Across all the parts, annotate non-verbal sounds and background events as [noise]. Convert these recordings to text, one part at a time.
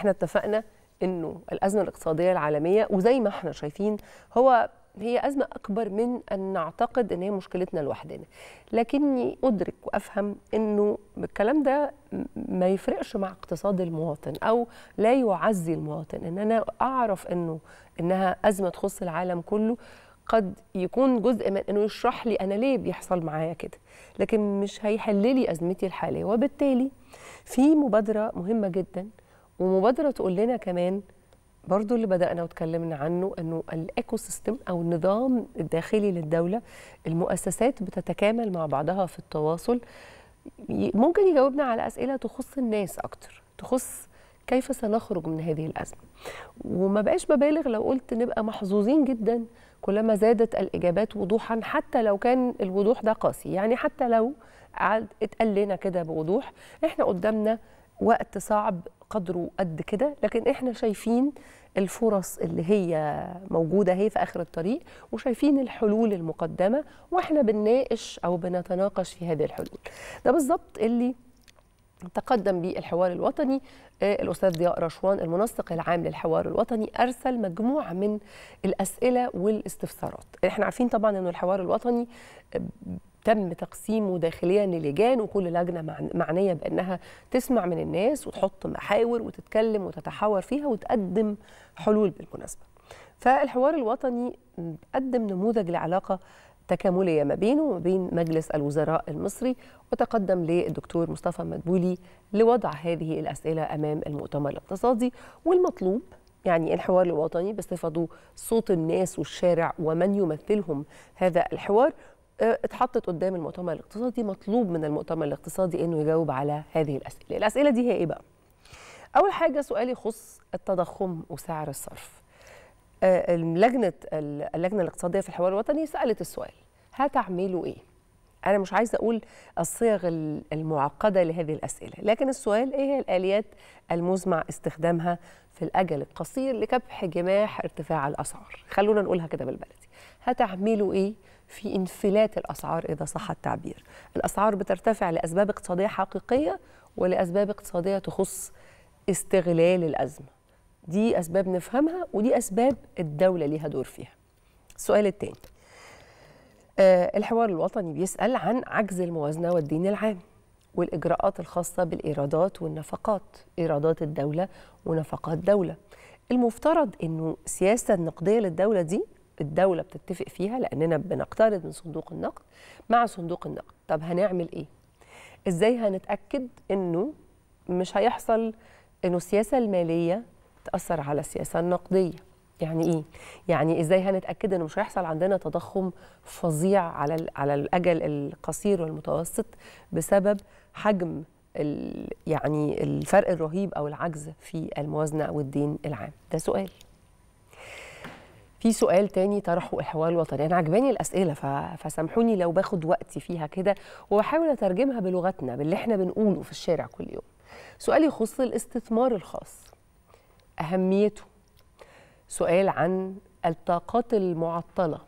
احنا اتفقنا انه الازمه الاقتصاديه العالميه وزي ما احنا شايفين هو هي ازمه اكبر من ان نعتقد ان هي مشكلتنا لوحدنا لكني ادرك وافهم انه الكلام ده ما يفرقش مع اقتصاد المواطن او لا يعزي المواطن ان انا اعرف انه انها ازمه تخص العالم كله قد يكون جزء من انه يشرح لي انا ليه بيحصل معايا كده لكن مش هيحل لي ازمتي الحاليه وبالتالي في مبادره مهمه جدا ومبادره تقول لنا كمان برضو اللي بدأنا وتكلمنا عنه أنه الإيكو سيستم أو النظام الداخلي للدولة المؤسسات بتتكامل مع بعضها في التواصل ممكن يجاوبنا على أسئلة تخص الناس أكتر تخص كيف سنخرج من هذه الأزمة وما بقاش ببالغ لو قلت نبقى محظوظين جدا كلما زادت الإجابات وضوحا حتى لو كان الوضوح ده قاسي يعني حتى لو اتقال لنا كده بوضوح احنا قدامنا وقت صعب قدره قد كده لكن احنا شايفين الفرص اللي هي موجوده هي في اخر الطريق وشايفين الحلول المقدمه واحنا بنناقش او بنتناقش في هذه الحلول ده بالظبط اللي تقدم به الحوار الوطني آه، الاستاذ ضياء رشوان المنسق العام للحوار الوطني ارسل مجموعه من الاسئله والاستفسارات احنا عارفين طبعا ان الحوار الوطني تم تقسيمه داخليا للجان وكل لجنه معنيه بانها تسمع من الناس وتحط محاور وتتكلم وتتحاور فيها وتقدم حلول بالمناسبه. فالحوار الوطني قدم نموذج لعلاقه تكاملية ما بينه وما بين مجلس الوزراء المصري وتقدم للدكتور مصطفى مدبولي لوضع هذه الأسئلة أمام المؤتمر الاقتصادي والمطلوب يعني الحوار الوطني باستفاضه صوت الناس والشارع ومن يمثلهم هذا الحوار اتحطت قدام المؤتمر الاقتصادي مطلوب من المؤتمر الاقتصادي انه يجاوب على هذه الاسئله الاسئله دي هي ايه بقى اول حاجه سؤال يخص التضخم وسعر الصرف آه، لجنه اللجنه الاقتصاديه في الحوار الوطني سالت السؤال هتعملوا ايه انا مش عايزه اقول الصيغ المعقده لهذه الاسئله لكن السؤال ايه هي الاليات المزمع استخدامها في الاجل القصير لكبح جماح ارتفاع الاسعار خلونا نقولها كده بالبلدي هتعملوا ايه في انفلات الاسعار اذا صح التعبير الاسعار بترتفع لاسباب اقتصاديه حقيقيه ولاسباب اقتصاديه تخص استغلال الازمه دي اسباب نفهمها ودي اسباب الدوله ليها دور فيها السؤال الثاني آه، الحوار الوطني بيسأل عن عجز الموازنة والدين العام والإجراءات الخاصة بالإيرادات والنفقات إيرادات الدولة ونفقات دولة المفترض أنه سياسة النقدية للدولة دي الدولة بتتفق فيها لأننا بنقترض من صندوق النقد مع صندوق النقد طب هنعمل إيه؟ إزاي هنتأكد أنه مش هيحصل أنه السياسة المالية تأثر على السياسة النقدية يعني ايه يعني ازاي هنتاكد انه مش هيحصل عندنا تضخم فظيع على على الاجل القصير والمتوسط بسبب حجم ال يعني الفرق الرهيب او العجز في الموازنه والدين العام ده سؤال في سؤال تاني طرحه الحوار الوطني انا عجباني الاسئله فسامحوني لو باخد وقتي فيها كده وبحاول اترجمها بلغتنا باللي احنا بنقوله في الشارع كل يوم سؤال يخص الاستثمار الخاص اهميته سؤال عن الطاقات المعطله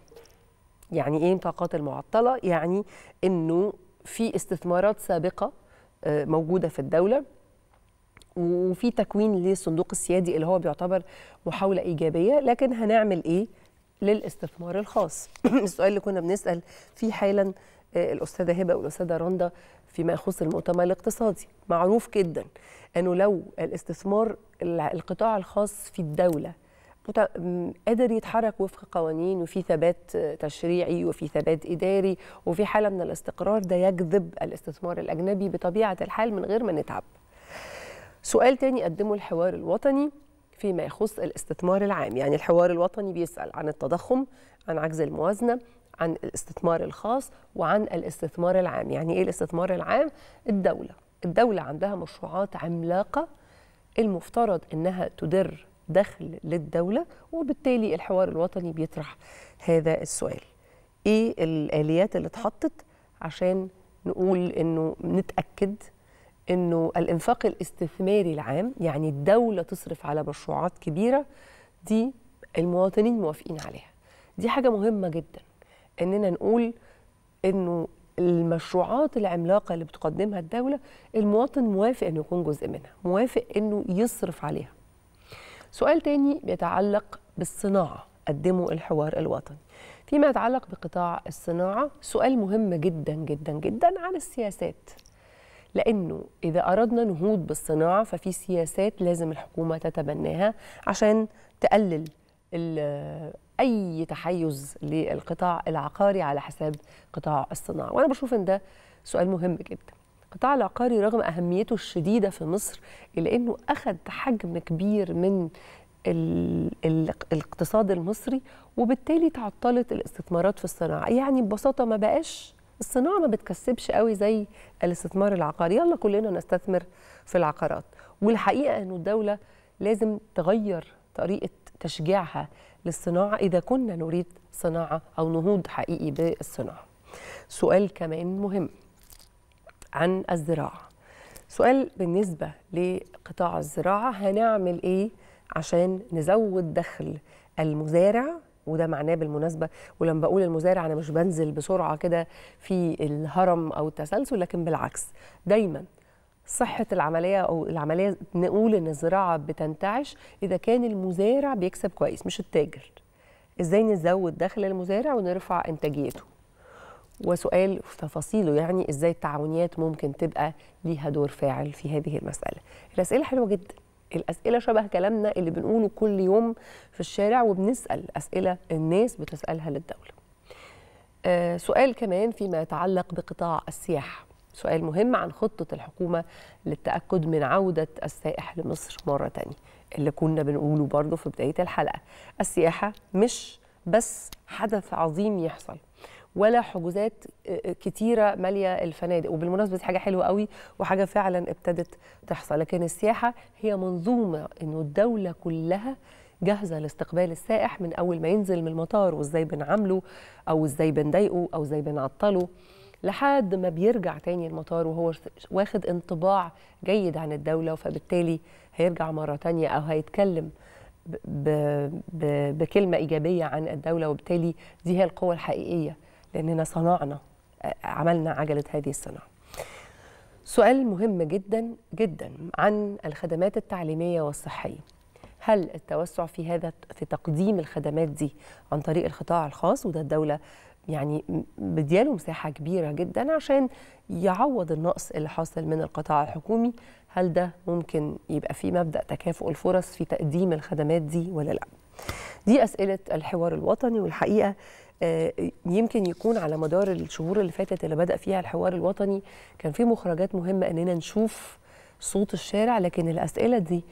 يعني ايه طاقات المعطله يعني انه في استثمارات سابقه آه، موجوده في الدوله وفي تكوين للصندوق السيادي اللي هو بيعتبر محاوله ايجابيه لكن هنعمل ايه للاستثمار الخاص [coughs] السؤال اللي كنا بنسال فيه حالا آه، الاستاذه هبه والاستاذه رندا فيما يخص المؤتمر الاقتصادي معروف جدا انه لو الاستثمار القطاع الخاص في الدوله قادر يتحرك وفق قوانين وفي ثبات تشريعي وفي ثبات اداري وفي حاله من الاستقرار ده يجذب الاستثمار الاجنبي بطبيعه الحال من غير ما نتعب. سؤال تاني قدمه الحوار الوطني فيما يخص الاستثمار العام، يعني الحوار الوطني بيسال عن التضخم، عن عجز الموازنه، عن الاستثمار الخاص وعن الاستثمار العام، يعني ايه الاستثمار العام؟ الدوله، الدوله عندها مشروعات عملاقه المفترض انها تدر دخل للدولة وبالتالي الحوار الوطني بيطرح هذا السؤال إيه الآليات اللي اتحطت عشان نقول إنه نتأكد إنه الإنفاق الاستثماري العام يعني الدولة تصرف على مشروعات كبيرة دي المواطنين موافقين عليها دي حاجة مهمة جدا إننا نقول إنه المشروعات العملاقة اللي بتقدمها الدولة المواطن موافق إنه يكون جزء منها موافق إنه يصرف عليها سؤال تاني بيتعلق بالصناعة قدموا الحوار الوطني فيما يتعلق بقطاع الصناعة سؤال مهم جدا جدا جدا عن السياسات لأنه إذا أردنا نهوض بالصناعة ففي سياسات لازم الحكومة تتبناها عشان تقلل أي تحيز للقطاع العقاري على حساب قطاع الصناعة وأنا بشوف إن ده سؤال مهم جداً القطاع العقاري رغم أهميته الشديدة في مصر إلا أنه أخذ حجم كبير من الاقتصاد المصري وبالتالي تعطلت الاستثمارات في الصناعة يعني ببساطة ما بقاش الصناعة ما بتكسبش قوي زي الاستثمار العقاري يلا كلنا نستثمر في العقارات والحقيقة أنه الدولة لازم تغير طريقة تشجيعها للصناعة إذا كنا نريد صناعة أو نهوض حقيقي بالصناعة سؤال كمان مهم عن الزراعه سؤال بالنسبه لقطاع الزراعه هنعمل ايه عشان نزود دخل المزارع وده معناه بالمناسبه ولما بقول المزارع انا مش بنزل بسرعه كده في الهرم او التسلسل لكن بالعكس دايما صحة العملية أو العملية نقول إن الزراعة بتنتعش إذا كان المزارع بيكسب كويس مش التاجر إزاي نزود دخل المزارع ونرفع إنتاجيته وسؤال في تفاصيله يعني ازاي التعاونيات ممكن تبقى ليها دور فاعل في هذه المساله الاسئله حلوه جدا الاسئله شبه كلامنا اللي بنقوله كل يوم في الشارع وبنسال اسئله الناس بتسالها للدوله آه سؤال كمان فيما يتعلق بقطاع السياحه سؤال مهم عن خطة الحكومة للتأكد من عودة السائح لمصر مرة تانية اللي كنا بنقوله برضه في بداية الحلقة السياحة مش بس حدث عظيم يحصل ولا حجوزات آه، آه، كتيره ماليه الفنادق وبالمناسبه دي حاجه حلوه قوي وحاجه فعلا ابتدت تحصل لكن السياحه هي منظومه انه الدوله كلها جاهزه لاستقبال السائح من اول ما ينزل من المطار وازاي بنعامله او ازاي بنضايقه او ازاي بنعطله لحد ما بيرجع تاني المطار وهو واخد انطباع جيد عن الدولة فبالتالي هيرجع مرة تانية أو هيتكلم بكلمة إيجابية عن الدولة وبالتالي دي هي القوة الحقيقية لأننا صنعنا عملنا عجلة هذه الصناعة سؤال مهم جدا جدا عن الخدمات التعليمية والصحية هل التوسع في هذا في تقديم الخدمات دي عن طريق القطاع الخاص وده الدولة يعني بدياله مساحة كبيرة جدا عشان يعوض النقص اللي حاصل من القطاع الحكومي هل ده ممكن يبقى في مبدأ تكافؤ الفرص في تقديم الخدمات دي ولا لا دي أسئلة الحوار الوطني والحقيقة آه، يمكن يكون على مدار الشهور اللي فاتت اللي بدا فيها الحوار الوطني كان في مخرجات مهمه اننا نشوف صوت الشارع لكن الاسئله دي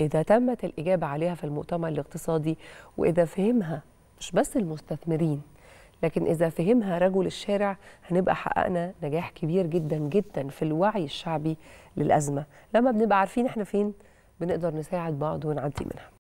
اذا تمت الاجابه عليها في المؤتمر الاقتصادي واذا فهمها مش بس المستثمرين لكن إذا فهمها رجل الشارع هنبقى حققنا نجاح كبير جدا جدا في الوعي الشعبي للأزمة لما بنبقى عارفين احنا فين بنقدر نساعد بعض ونعدي منها